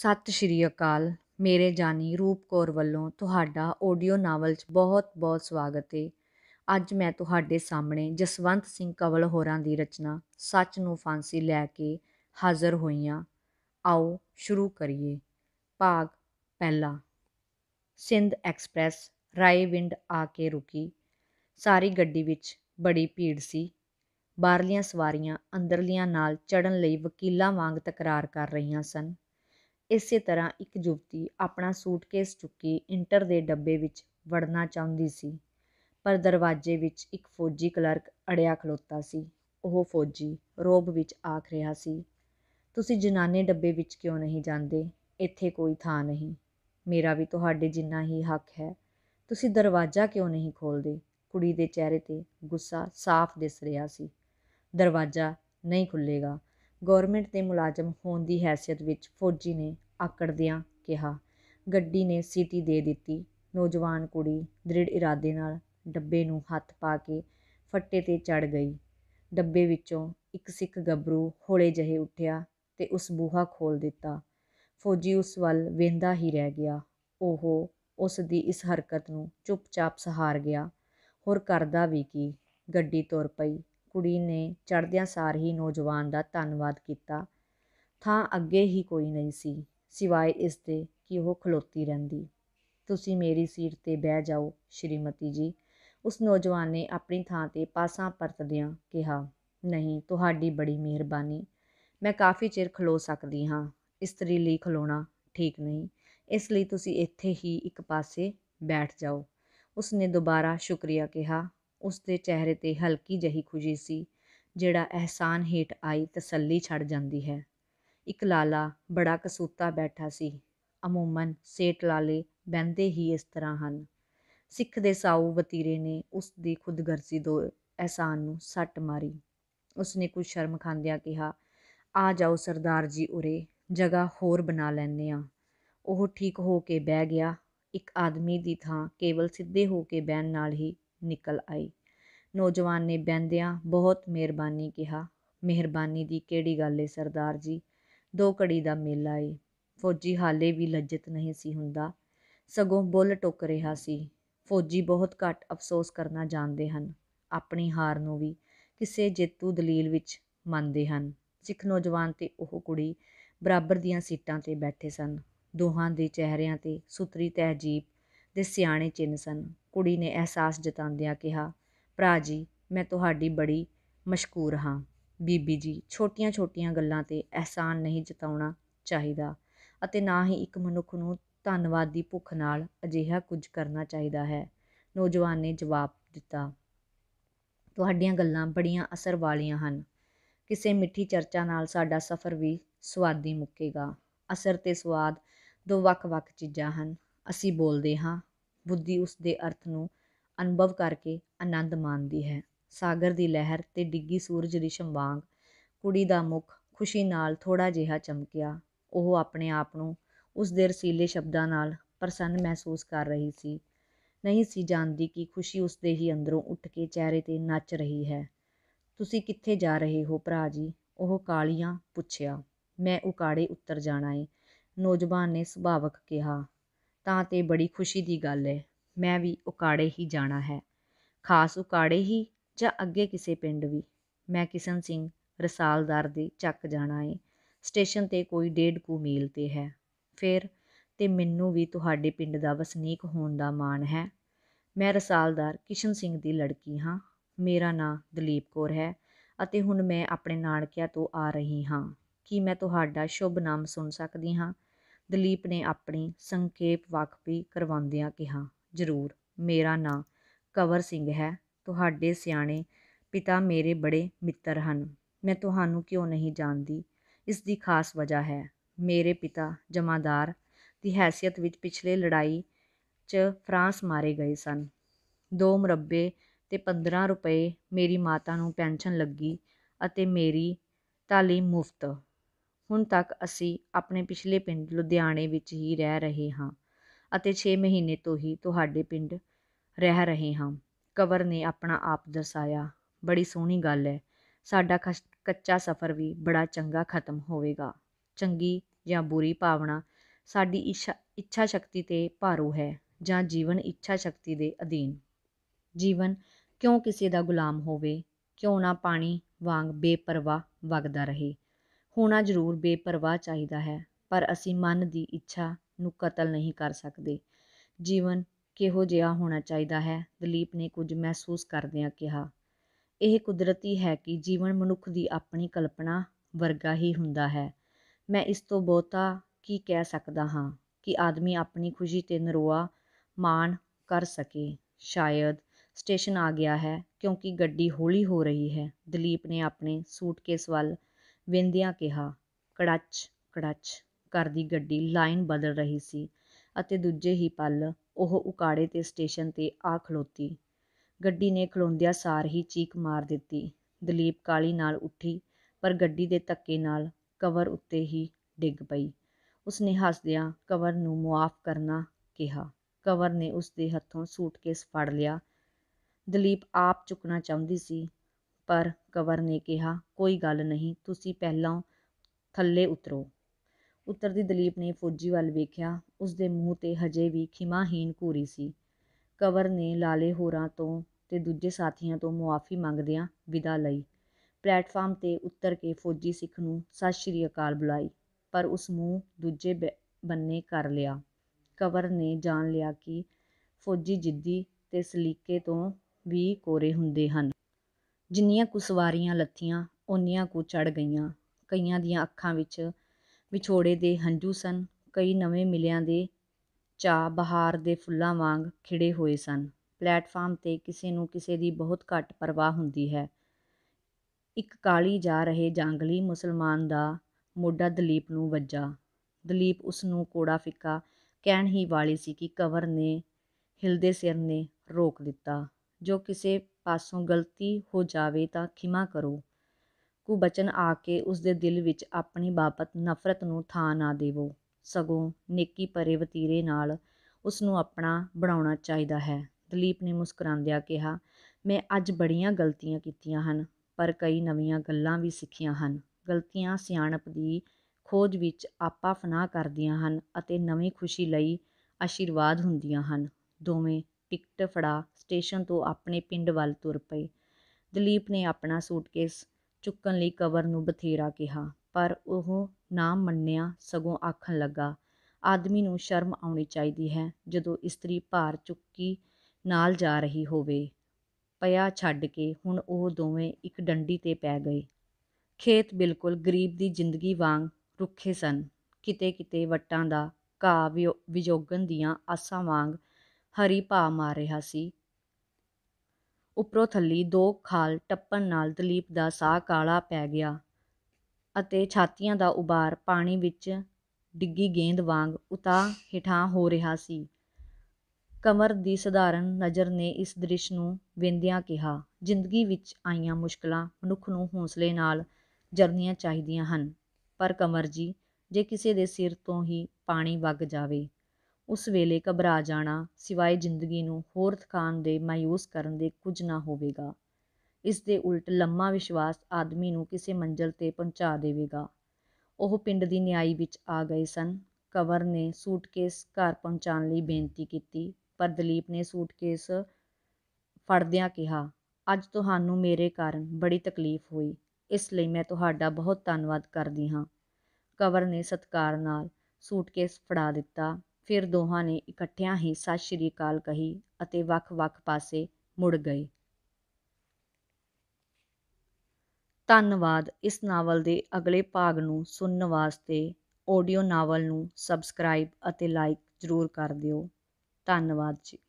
ਸਤਿ ਸ਼੍ਰੀ ਅਕਾਲ ਮੇਰੇ ਜਾਨੀ ਰੂਪ ਕੌਰ ਵੱਲੋਂ ਤੁਹਾਡਾ ਆਡੀਓ ਨਾਵਲ 'ਚ ਬਹੁਤ-ਬਹੁਤ ਸਵਾਗਤ ਹੈ ਅੱਜ ਮੈਂ ਤੁਹਾਡੇ ਸਾਹਮਣੇ ਜਸਵੰਤ ਸਿੰਘ ਕਵਲ ਹੋਰਾਂ ਦੀ ਰਚਨਾ ਸੱਚ ਨੂੰ ਫਾਂਸੀ ਲੈ ਕੇ ਹਾਜ਼ਰ ਹੋਈਆਂ ਆਓ ਸ਼ੁਰੂ ਕਰੀਏ ਭਾਗ ਪਹਿਲਾ ਸਿੰਧ ਐਕਸਪ੍ਰੈਸ ਵਿੰਡ ਆ ਕੇ ਰੁਕੀ ਸਾਰੀ ਗੱਡੀ ਵਿੱਚ ਬੜੀ ਭੀੜ ਸੀ ਬਾਹਰਲੀਆਂ ਸਵਾਰੀਆਂ ਅੰਦਰਲੀਆਂ ਨਾਲ ਚੜਨ ਲਈ ਵਕੀਲਾਂ ਵਾਂਗ ਤਕਰਾਰ ਕਰ ਰਹੀਆਂ ਸਨ ਇਸੇ ਤਰ੍ਹਾਂ ਇੱਕ ਯੁਵਤੀ ਆਪਣਾ ਸੂਟਕੇਸ ਚੁੱਕੀ ਇੰਟਰ ਦੇ ਡੱਬੇ ਵਿੱਚ ਵੜਨਾ ਚਾਹੁੰਦੀ ਸੀ ਪਰ ਦਰਵਾਜ਼ੇ ਵਿੱਚ ਇੱਕ ਫੌਜੀ ਕਲਰਕ ਅੜਿਆ ਖਲੋਤਾ ਸੀ ਉਹ ਫੌਜੀ ਰੋਬ ਵਿੱਚ ਆਖ ਰਿਹਾ ਸੀ ਤੁਸੀਂ ਜਨਾਨੇ ਡੱਬੇ ਵਿੱਚ ਕਿਉਂ ਨਹੀਂ ਜਾਂਦੇ ਇੱਥੇ ਕੋਈ ਥਾਂ ਨਹੀਂ ਮੇਰਾ ਵੀ ਤੁਹਾਡੇ ਜਿੰਨਾ ਹੀ ਹੱਕ ਹੈ ਤੁਸੀਂ ਦਰਵਾਜ਼ਾ ਕਿਉਂ ਨਹੀਂ ਖੋਲਦੇ ਕੁੜੀ ਦੇ ਚਿਹਰੇ ਤੇ ਗੁੱਸਾ ਸਾਫ਼ ਦਿਸ ਰਿਹਾ ਸੀ ਦਰਵਾਜ਼ਾ ਨਹੀਂ ਖੁੱਲੇਗਾ ਗਵਰਨਮੈਂਟ ਦੇ ਮੁਲਾਜ਼ਮ ਹੋਣ ਦੀ ਹیثیت ਵਿੱਚ ਫੌਜੀ ਨੇ ਆਕੜਦਿਆਂ ਕਿਹਾ ਗੱਡੀ ਨੇ ਸੀਟੀ ਦੇ ਦਿੱਤੀ ਨੌਜਵਾਨ ਕੁੜੀ ਦ੍ਰਿੜ ਇਰਾਦੇ ਨਾਲ ਡੱਬੇ ਨੂੰ ਹੱਥ ਪਾ ਕੇ ਫੱਟੇ ਤੇ ਚੜ ਗਈ ਡੱਬੇ ਵਿੱਚੋਂ ਇੱਕ ਸਿੱਖ ਗੱਭਰੂ ਹੌਲੇ ਜਿਹੇ ਉੱਠਿਆ ਤੇ ਉਸ ਬੂਹਾ ਖੋਲ ਦਿੱਤਾ ਫੌਜੀ ਉਸ ਵੱਲ ਵੇਂਦਾ ਹੀ ਰਹਿ ਗਿਆ ਉਹ ਉਸ ਦੀ ਇਸ ਹਰਕਤ ਨੂੰ ਚੁੱਪਚਾਪ ਸਹਾਰ ਗਿਆ ਹੋਰ ਕਰਦਾ ਵੀ ਕੀ ਗੱਡੀ ਤੁਰ ਪਈ ਕੁੜੀ ਨੇ ਚੜ੍ਹਦਿਆਂ ਸਾਰ ਹੀ ਨੌਜਵਾਨ ਦਾ ਧੰਨਵਾਦ ਕੀਤਾ ਥਾਂ ਅੱਗੇ ਹੀ ਕੋਈ ਨਹੀਂ ਸੀ ਸਿਵਾਏ ਇਸ ਦੇ ਕਿ ਉਹ ਖਲੋਤੀ ਰਹਿੰਦੀ ਤੁਸੀਂ ਮੇਰੀ ਸੀਟ 'ਤੇ ਬਹਿ ਜਾਓ ਸ਼੍ਰੀਮਤੀ ਜੀ ਉਸ ਨੌਜਵਾਨ ਨੇ ਆਪਣੀ ਥਾਂ 'ਤੇ ਪਾਸਾਂ ਪਰਤਦਿਆਂ ਕਿਹਾ ਨਹੀਂ ਤੁਹਾਡੀ ਬੜੀ ਮਿਹਰਬਾਨੀ ਮੈਂ ਕਾਫੀ ਚਿਰ ਖਲੋ ਸਕਦੀ ਹਾਂ ਇਸਤਰੀ ਲਈ ਖਲੋਣਾ ਠੀਕ ਨਹੀਂ ਇਸ ਲਈ ਤੁਸੀਂ ਇੱਥੇ ਹੀ ਇੱਕ ਪਾਸੇ ਬੈਠ ਜਾਓ ਉਸਨੇ ਦੁਬਾਰਾ ਸ਼ੁਕਰੀਆ ਕਿਹਾ ਉਸ ਦੇ ਚਿਹਰੇ ਤੇ ਹਲਕੀ ਜਹੀ ਖੁਸ਼ੀ ਸੀ ਜਿਹੜਾ ਅਹਿਸਾਨ ਹੇਠ ਆਈ ਤਸੱਲੀ ਛੱਡ ਜਾਂਦੀ ਹੈ ਇੱਕ ਲਾਲਾ ਬੜਾ ਕਸੂਤਾ ਬੈਠਾ ਸੀ ਅਮੂਮਨ ਸੇਠ ਲਾਲੇ ਬੰਦੇ ਹੀ ਇਸ ਤਰ੍ਹਾਂ ਹਨ ਸਿੱਖ ਦੇ ਸਾਊ ਵਤੀਰੇ ਨੇ ਉਸ ਦੀ ਖੁਦਗਰਜ਼ੀ ਦੋ ਅਹਿਸਾਨ ਨੂੰ ਸੱਟ ਮਾਰੀ ਉਸ ਨੇ ਕੁਝ ਸ਼ਰਮ ਖਾਂਦਿਆਂ ਕਿਹਾ ਆ ਜਾਓ ਸਰਦਾਰ ਜੀ ਉਰੇ ਜਗ੍ਹਾ ਹੋਰ ਬਣਾ ਲੈਣੇ ਆ ਉਹ ਠੀਕ ਹੋ ਕੇ ਬਹਿ ਗਿਆ ਇੱਕ ਆਦਮੀ ਦੀ ਥਾਂ ਕੇਵਲ ਸਿੱਧੇ ਹੋ ਕੇ ਬਹਿਣ ਨਾਲ ਹੀ ਨਿਕਲ ਆਈ ਨੌਜਵਾਨ ਨੇ ਬੈਂਦਿਆਂ ਬਹੁਤ ਮਿਹਰਬਾਨੀ ਕਿਹਾ ਮਿਹਰਬਾਨੀ ਦੀ ਕਿਹੜੀ ਗੱਲ ਏ ਸਰਦਾਰ ਜੀ ਦੋ ਘੜੀ ਦਾ ਮੇਲਾ ਏ ਫੌਜੀ ਹਾਲੇ ਵੀ ਲੱਜਤ ਨਹੀਂ ਸੀ ਹੁੰਦਾ ਸਗੋਂ ਬੁੱਲ ਟੁੱਕ ਰਿਹਾ ਸੀ ਫੌਜੀ ਬਹੁਤ ਘੱਟ ਅਫਸੋਸ ਕਰਨਾ ਜਾਣਦੇ ਹਨ ਆਪਣੀ ਹਾਰ ਨੂੰ ਵੀ ਕਿਸੇ ਜੇਤੂ ਦਲੀਲ ਵਿੱਚ ਮੰਨਦੇ ਹਨ ਸਿੱਖ ਨੌਜਵਾਨ ਤੇ ਉਹ ਕੁੜੀ ਬਰਾਬਰ ਦੀਆਂ ਸੀਟਾਂ ਤੇ ਬੈਠੇ ਸਨ ਦੋਹਾਂ ਦੇ ਚਿਹਰਿਆਂ ਤੇ ਸੁਤਰੀ ਤਹਿਜੀਬ ਦੇ ਸਿਆਣੇ ਚਿੰਨ ਸਨ ਕੁੜੀ ਨੇ ਅਹਿਸਾਸ ਜਤਾਉਂਦਿਆਂ ਕਿਹਾ ਭਰਾ ਜੀ ਮੈਂ ਤੁਹਾਡੀ ਬੜੀ ਮਸ਼ਕੂਰ ਹਾਂ ਬੀਬੀ ਜੀ ਛੋਟੀਆਂ-ਛੋਟੀਆਂ ਗੱਲਾਂ 'ਤੇ ਅਹਿਸਾਨ ਨਹੀਂ ਜਤਾਉਣਾ ਚਾਹੀਦਾ ਅਤੇ ਨਾ ਹੀ ਇੱਕ ਮਨੁੱਖ ਨੂੰ ਧੰਨਵਾਦ ਦੀ ਭੁੱਖ ਨਾਲ ਅਜਿਹਾ ਕੁਝ ਕਰਨਾ ਚਾਹੀਦਾ ਹੈ ਨੌਜਵਾਨ ਨੇ ਜਵਾਬ ਦਿੱਤਾ ਤੁਹਾਡੀਆਂ ਗੱਲਾਂ ਬੜੀਆਂ ਅਸਰ ਵਾਲੀਆਂ ਹਨ ਕਿਸੇ ਮਿੱਠੀ ਚਰਚਾ ਨਾਲ ਸਾਡਾ ਸਫ਼ਰ ਵੀ ਸੁਆਦੀ ਮੁੱਕੇਗਾ ਅਸਰ ਤੇ ਸੁਆਦ ਦੋ ਵੱਖ-ਵੱਖ ਚੀਜ਼ਾਂ ਹਨ ਅਸੀਂ ਬੋਲਦੇ ਹਾਂ ਬੁੱਧੀ ਉਸ ਦੇ ਅਰਥ ਨੂੰ ਅਨੁਭਵ ਕਰਕੇ ਆਨੰਦ ਮਾਣਦੀ ਹੈ ਸਾਗਰ ਦੀ ਲਹਿਰ ਤੇ ਡਿੱਗੀ ਸੂਰਜ ਰਿਸ਼ਮ ਵਾਂਗ ਕੁੜੀ ਦਾ ਮੁਖ ਖੁਸ਼ੀ ਨਾਲ ਥੋੜਾ ਜਿਹਾ ਚਮਕਿਆ ਉਹ ਆਪਣੇ ਆਪ ਨੂੰ ਉਸ ਦੇ ਰਸੀਲੇ ਸ਼ਬਦਾਂ ਨਾਲ ਪ੍ਰਸੰਨ ਮਹਿਸੂਸ ਕਰ ਰਹੀ ਸੀ ਨਹੀਂ ਸੀ ਜਾਣਦੀ ਕਿ ਖੁਸ਼ੀ ਉਸ ਦੇ ਹੀ ਅੰਦਰੋਂ ਉੱਠ ਕੇ ਚਿਹਰੇ ਤੇ ਨੱਚ ਰਹੀ ਹੈ ਤੁਸੀਂ ਕਿੱਥੇ ਜਾ ਰਹੇ ਹੋ ਭਰਾ ਜੀ ਉਹ ਕਾਲੀਆਂ ਪੁੱਛਿਆ ਮੈਂ ਉਕਾੜੇ ਉੱਤਰ ਜਾਣਾ ਏ ਨੌਜਵਾਨ ਨੇ ਸੁਭਾਵਕ ਕਿਹਾ ਤਾਂ ਤੇ ਬੜੀ ਖੁਸ਼ੀ ਦੀ ਗੱਲ ਹੈ ਮੈਂ ਵੀ ਉਕਾੜੇ ਹੀ ਜਾਣਾ ਹੈ ਖਾਸ ਉਕਾੜੇ ਹੀ ਜਾਂ ਅੱਗੇ ਕਿਸੇ ਪਿੰਡ ਵੀ ਮੈਂ ਕਿਸ਼ਨ ਸਿੰਘ ਰਸਾਲਦਾਰ ਦੇ ਚੱਕ ਜਾਣਾ ਏ ਸਟੇਸ਼ਨ ਤੇ ਕੋਈ ਡੇਢ ਕੁ ਮੀਲ ਤੇ ਹੈ ਫਿਰ ਤੇ ਮੈਨੂੰ ਵੀ ਤੁਹਾਡੇ ਪਿੰਡ ਦਾ ਵਸਨੀਕ ਹੋਣ ਦਾ ਮਾਣ ਹੈ ਮੈਂ ਰਸਾਲਦਾਰ ਕਿਸ਼ਨ ਸਿੰਘ ਦੀ ਲੜਕੀ ਹਾਂ ਮੇਰਾ ਨਾਂ ਦਲੀਪ ਕੌਰ ਹੈ ਅਤੇ ਹੁਣ ਮੈਂ ਆਪਣੇ ਨਾਨਕਿਆਂ ਤੋਂ ਆ ਰਹੀ ਹਾਂ ਕੀ ਮੈਂ ਤੁਹਾਡਾ ਸ਼ੁਭ ਨਾਮ ਸੁਣ ਸਕਦੀ ਹਾਂ ਦਲੀਪ ਨੇ ਆਪਣੀ ਸੰਖੇਪ ਵਾਕਫੀ ਕਰਵਾਉਂਦਿਆਂ ਕਿਹਾ ਜ਼ਰੂਰ ਮੇਰਾ ਨਾਂ ਕਵਰ ਸਿੰਘ ਹੈ ਤੁਹਾਡੇ ਸਿਆਣੇ ਪਿਤਾ ਮੇਰੇ ਬੜੇ ਮਿੱਤਰ ਹਨ ਮੈਂ ਤੁਹਾਨੂੰ ਕਿਉਂ ਨਹੀਂ ਜਾਣਦੀ ਇਸ ਦੀ ਖਾਸ ਵਜ੍ਹਾ ਹੈ ਮੇਰੇ ਪਿਤਾ ਜਮਾਦਾਰ ਦੀ ਹیثیت ਵਿੱਚ ਪਿਛਲੇ ਲੜਾਈ 'ਚ ਫਰਾਂਸ ਮਾਰੇ ਗਏ ਸਨ 2 ਮਰਬੇ ਤੇ 15 ਰੁਪਏ ਮੇਰੀ ਮਾਤਾ ਨੂੰ ਪੈਨਸ਼ਨ ਲੱਗੀ ਅਤੇ ਮੇਰੀ ਤਾਲੀਮ ਮੁਫਤ ਹੁਣ ਤੱਕ ਅਸੀਂ ਆਪਣੇ ਪਿਛਲੇ ਪਿੰਡ ਲੁਧਿਆਣੇ ਵਿੱਚ ਹੀ ਰਹਿ ਰਹੇ ਹਾਂ ਅਤੇ 6 ਮਹੀਨੇ ਤੋਂ ਹੀ ਤੁਹਾਡੇ ਪਿੰਡ ਰਹਿ ਰਹੇ ਹਾਂ ਕਵਰ ਨੇ ਆਪਣਾ ਆਪ ਦਰਸਾਇਆ ਬੜੀ ਸੋਹਣੀ ਗੱਲ ਹੈ ਸਾਡਾ ਕੱਚਾ ਸਫ਼ਰ ਵੀ ਬੜਾ ਚੰਗਾ ਖਤਮ ਹੋਵੇਗਾ ਚੰਗੀ ਜਾਂ ਬੁਰੀ ਭਾਵਨਾ ਸਾਡੀ ਇੱਛਾ ਸ਼ਕਤੀ ਤੇ ਭਾਰੂ ਹੈ ਜਾਂ ਜੀਵਨ ਇੱਛਾ ਸ਼ਕਤੀ ਦੇ ਅਧੀਨ ਜੀਵਨ ਕਿਉਂ ਕਿਸੇ ਦਾ ਗੁਲਾਮ ਹੋਵੇ ਕਿਉਂ ਨਾ ਪਾਣੀ ਵਾਂਗ ਬੇਪਰਵਾਹ ਵਗਦਾ ਰਹੇ ਹੋਣਾ ਜ਼ਰੂਰ ਬੇਪਰਵਾਹ ਚਾਹੀਦਾ ਹੈ ਪਰ ਅਸੀਂ ਮਨ ਦੀ ਇੱਛਾ ਨੂੰ ਕਤਲ ਨਹੀਂ ਕਰ ਸਕਦੇ ਜੀਵਨ ਕਿਹੋ ਜਿਹਾ ਹੋਣਾ ਚਾਹੀਦਾ ਹੈ ਦਲੀਪ ਨੇ ਕੁਝ ਮਹਿਸੂਸ ਕਰਦਿਆਂ ਕਿਹਾ ਇਹ ਕੁਦਰਤੀ ਹੈ ਕਿ ਜੀਵਨ ਮਨੁੱਖ ਦੀ ਆਪਣੀ ਕਲਪਨਾ ਵਰਗਾ ਹੀ ਹੁੰਦਾ ਹੈ ਮੈਂ ਇਸ ਤੋਂ ਬਹੁਤਾ ਕੀ ਕਹਿ ਸਕਦਾ ਹਾਂ ਕਿ ਆਦਮੀ ਆਪਣੀ ਖੁਸ਼ੀ ਤੇ ਨਰੋਆ ਮਾਣ ਕਰ ਸਕੇ ਸ਼ਾਇਦ ਸਟੇਸ਼ਨ ਆ ਗਿਆ ਹੈ ਕਿਉਂਕਿ ਗੱਡੀ ਹੌਲੀ ਹੋ ਰਹੀ ਹੈ ਦਲੀਪ ਨੇ ਆਪਣੇ ਸੂਟਕੇਸ ਵੱਲ ਵਿੰਦਿਆਂ ਕਿਹਾ, "ਕੜੱਚ, ਕੜੱਚ" ਕਰਦੀ ਗੱਡੀ ਲਾਈਨ ਬਦਲ ਰਹੀ ਸੀ ਅਤੇ ਦੂਜੇ ਹੀ ਪਲ ਉਹ ਉਕਾੜੇ ਤੇ ਸਟੇਸ਼ਨ 'ਤੇ ਆ ਖਲੋਤੀ। ਗੱਡੀ ਨੇ ਖਲੋਂਦਿਆਂ ਸਾਰ ਹੀ ਚੀਕ ਮਾਰ ਦਿੱਤੀ। ਦਲੀਪ ਕਾਲੀ ਨਾਲ ਉੱਠੀ, ਪਰ ਗੱਡੀ ਦੇ ਧੱਕੇ ਨਾਲ ਕਵਰ ਉੱਤੇ ਹੀ ਡਿੱਗ ਪਈ। ਉਸਨੇ ਹੱਸਦਿਆਂ ਕਵਰ ਨੂੰ ਮੁਆਫ਼ ਕਰਨਾ ਕਿਹਾ। ਕਵਰ ਨੇ ਉਸਦੇ ਹੱਥੋਂ ਸੂਟਕੇਸ ਫੜ ਲਿਆ। ਦਲੀਪ ਆਪ ਚੁੱਕਣਾ ਚਾਹੁੰਦੀ ਸੀ, ਪਰ ਕੰਵਰ ਨੇ ਕਿਹਾ, "ਕੋਈ ਗੱਲ ਨਹੀਂ, ਤੁਸੀਂ ਪਹਿਲਾਂ ਥੱਲੇ ਉਤਰੋ।" ਉਤਰਦੀ ਦਲੀਪ ਨੇ ਫ਼ੌਜੀ ਵੱਲ ਵੇਖਿਆ। ਉਸਦੇ ਮੂੰਹ 'ਤੇ ਹਜੇ ਵੀ ਖ਼ਿਮਾਹੀਣ ਕੂਰੀ ਸੀ। ਕੰਵਰ ਨੇ ਲਾਲੇ ਹੋਰਾਂ ਤੋਂ ਤੇ ਦੂਜੇ ਸਾਥੀਆਂ ਤੋਂ ਮੁਆਫ਼ੀ ਮੰਗਦਿਆਂ ਵਿਦਾ ਲਈ। ਪਲੇਟਫਾਰਮ 'ਤੇ ਉੱਤਰ ਕੇ ਫ਼ੌਜੀ ਸਿੱਖ ਨੂੰ "ਸਤਿ ਸ਼੍ਰੀ ਅਕਾਲ" ਬੁਲਾਈ, ਪਰ ਉਸ ਮੂੰਹ ਦੂਜੇ ਬੰਨੇ ਕਰ ਲਿਆ। ਕਵਰ ਨੇ ਜਾਣ ਲਿਆ ਕਿ ਫ਼ੌਜੀ ਜ਼ਿੱਦੀ ਤੇ ਸਲੀਕੇ ਤੋਂ ਵੀ ਕੋਰੇ ਹੁੰਦੇ ਹਨ। ਜਿੰਨੀਆਂ ਕੁ ਸਵਾਰੀਆਂ ਲੱਥੀਆਂ ਓਨੀਆਂ ਕੁ ਚੜ ਗਈਆਂ ਕਈਆਂ ਦੀਆਂ ਅੱਖਾਂ ਵਿੱਚ ਵਿਛੋੜੇ ਦੇ ਹੰਝੂ ਸਨ ਕਈ ਨਵੇਂ ਮਿਲਿਆਂ ਦੇ ਚਾ ਬਹਾਰ ਦੇ ਫੁੱਲਾਂ ਵਾਂਗ ਖਿੜੇ ਹੋਏ ਸਨ ਪਲੇਟਫਾਰਮ 'ਤੇ ਕਿਸੇ ਨੂੰ ਕਿਸੇ ਦੀ ਬਹੁਤ ਘੱਟ ਪਰਵਾਹ ਹੁੰਦੀ ਹੈ ਇੱਕ ਕਾਲੀ ਜਾ ਰਹੇ ਜੰਗਲੀ ਮੁਸਲਮਾਨ ਦਾ ਮੋਢਾ ਦਲੀਪ ਨੂੰ ਵੱਜਾ ਦਲੀਪ ਉਸ ਨੂੰ ਕੋੜਾ ਫਿੱਕਾ ਕਹਿਣ ਹੀ ਵਾਲੀ ਸੀ ਕਿ ਕਵਰ ਨੇ ਹਿਲਦੇ ਸਿਰ ਨੇ ਰੋਕ ਦਿੱਤਾ ਜੋ ਕਿਸੇ ਪਾਸੋਂ ਗਲਤੀ ਹੋ ਜਾਵੇ ਤਾਂ ਖਿਮਾ ਕਰੋ ਬਚਨ ਆ ਕੇ ਉਸ ਦੇ ਦਿਲ ਵਿੱਚ ਆਪਣੀ ਬਾਬਤ ਨਫ਼ਰਤ ਨੂੰ ਥਾਂ ਨਾ ਦੇਵੋ ਸਗੋਂ ਨੇਕੀ ਪਰੇ ਵਤੀਰੇ ਨਾਲ ਉਸ ਨੂੰ ਆਪਣਾ ਬਣਾਉਣਾ ਚਾਹੀਦਾ ਹੈ ਦਲੀਪ ਨੇ ਮੁਸਕਰਾਉਂਦਿਆਂ ਕਿਹਾ ਮੈਂ ਅੱਜ ਬੜੀਆਂ ਗਲਤੀਆਂ ਕੀਤੀਆਂ ਹਨ ਪਰ ਕਈ ਨਵੀਆਂ ਗੱਲਾਂ ਵੀ ਸਿੱਖੀਆਂ ਹਨ ਗਲਤੀਆਂ ਸਿਆਣਪ ਦੀ ਖੋਜ ਵਿੱਚ ਆਪਾ ਫਨਾ ਕਰਦੀਆਂ ਹਨ ਅਤੇ ਨਵੀਂ ਖੁਸ਼ੀ ਲਈ ਆਸ਼ੀਰਵਾਦ ਹੁੰਦੀਆਂ ਹਨ ਦੋਵੇਂ ਟਿਕਟ ਫੜਾ ਸਟੇਸ਼ਨ ਤੋਂ ਆਪਣੇ ਪਿੰਡ ਵੱਲ ਤੁਰ ਪਏ ਦਲੀਪ ਨੇ ਆਪਣਾ ਸੂਟਕੇਸ ਚੁੱਕਣ ਲਈ ਕਵਰ ਨੂੰ ਬਥੇਰਾ ਕਿਹਾ ਪਰ ਉਹ ਨਾ ਮੰਨਿਆ ਸਗੋਂ ਆਖਣ ਲੱਗਾ ਆਦਮੀ ਨੂੰ ਸ਼ਰਮ ਆਉਣੀ ਚਾਹੀਦੀ ਹੈ ਜਦੋਂ ਇਸਤਰੀ ਭਾਰ ਚੁੱਕੀ ਨਾਲ ਜਾ ਰਹੀ ਹੋਵੇ ਪਿਆ ਛੱਡ ਕੇ ਹੁਣ ਉਹ ਦੋਵੇਂ ਇੱਕ ਡੰਡੀ ਤੇ ਪੈ ਗਏ ਖੇਤ ਬਿਲਕੁਲ ਗਰੀਬ ਦੀ ਜ਼ਿੰਦਗੀ ਵਾਂਗ ਰੁੱਖੇ ਸਨ ਕਿਤੇ-ਕਿਤੇ ਵਟਾਂ ਦਾ ਘਾਹ ਵਿਜੋਗਨ ਦੀਆਂ ਆਸਾਂ ਵਾਂਗ ਹਰੀ ਭਾ ਮਾਰ ਰਿਹਾ ਸੀ। ਉਪਰੋਂ ਥੱਲੀ ਦੋ ਖਾਲ ਟੱਪਣ ਨਾਲ ਦਲੀਪ ਦਾ ਸਾਹ ਕਾਲਾ ਪੈ ਗਿਆ ਅਤੇ ਛਾਤੀਆਂ ਦਾ ਉਬਾਰ ਪਾਣੀ ਵਿੱਚ ਡਿੱਗੀ ਗੇਂਦ ਵਾਂਗ ਉਤਾ ਹਿਠਾ ਹੋ ਰਿਹਾ ਸੀ। ਕਮਰ ਦੀ ਸਧਾਰਨ ਨਜ਼ਰ ਨੇ ਇਸ ਦ੍ਰਿਸ਼ ਨੂੰ ਵੇਂਦਿਆਂ ਕਿਹਾ, ਜ਼ਿੰਦਗੀ ਵਿੱਚ ਆਈਆਂ ਮੁਸ਼ਕਲਾਂ ਮਨੁੱਖ ਨੂੰ ਹੌਸਲੇ ਨਾਲ ਜਰਨੀਆਂ ਚਾਹੀਦੀਆਂ ਹਨ, ਪਰ ਕਮਰ ਜੀ, ਜੇ ਕਿਸੇ ਦੇ ਸਿਰ ਤੋਂ ਹੀ ਪਾਣੀ ਵਗ ਜਾਵੇ ਉਸ ਵੇਲੇ ਘਬਰਾ ਜਾਣਾ ਸਿਵਾਏ ਜ਼ਿੰਦਗੀ ਨੂੰ ਹੋਰ ਥਕਾਨ ਦੇ ਮਾਇੂਸ ਕਰਨ ਦੇ ਕੁਝ ਨਾ ਹੋਵੇਗਾ ਇਸ ਦੇ ਉਲਟ ਲੰਮਾ ਵਿਸ਼ਵਾਸ ਆਦਮੀ ਨੂੰ ਕਿਸੇ ਮੰਜ਼ਲ 'ਤੇ ਪਹੁੰਚਾ ਦੇਵੇਗਾ ਉਹ ਪਿੰਡ ਦੀ ਨਿਆਈ ਵਿੱਚ ਆ ਗਏ ਸਨ ਕਵਰ ਨੇ ਸੂਟਕੇਸ ਘਰ ਪਹੁੰਚਾਉਣ ਲਈ ਬੇਨਤੀ ਕੀਤੀ ਪਰ ਦਲੀਪ ਨੇ ਸੂਟਕੇਸ ਫੜਦਿਆਂ ਕਿਹਾ ਅੱਜ ਤੁਹਾਨੂੰ ਮੇਰੇ ਕਾਰਨ ਬੜੀ ਤਕਲੀਫ ਹੋਈ ਇਸ ਲਈ ਮੈਂ ਤੁਹਾਡਾ ਬਹੁਤ ਧੰਨਵਾਦ ਕਰਦੀ ਹਾਂ ਕਵਰ ਨੇ ਸਤਕਾਰ ਨਾਲ ਸੂਟਕੇਸ ਫੜਾ ਦਿੱਤਾ ਫਿਰ ਦੋਹਾਂ ਨੇ ਇਕੱਠਿਆਂ ਹੀ ਸਤਿ ਸ਼੍ਰੀ ਅਕਾਲ ਕਹੀ ਅਤੇ ਵੱਖ-ਵੱਖ ਪਾਸੇ ਮੁੜ ਗਏ। ਧੰਨਵਾਦ ਇਸ ਨਾਵਲ ਦੇ ਅਗਲੇ ਭਾਗ ਨੂੰ ਸੁਣਨ ਵਾਸਤੇ ਆਡੀਓ ਨਾਵਲ ਨੂੰ ਸਬਸਕ੍ਰਾਈਬ ਅਤੇ ਲਾਈਕ ਜ਼ਰੂਰ ਕਰ ਦਿਓ ਧੰਨਵਾਦ ਜੀ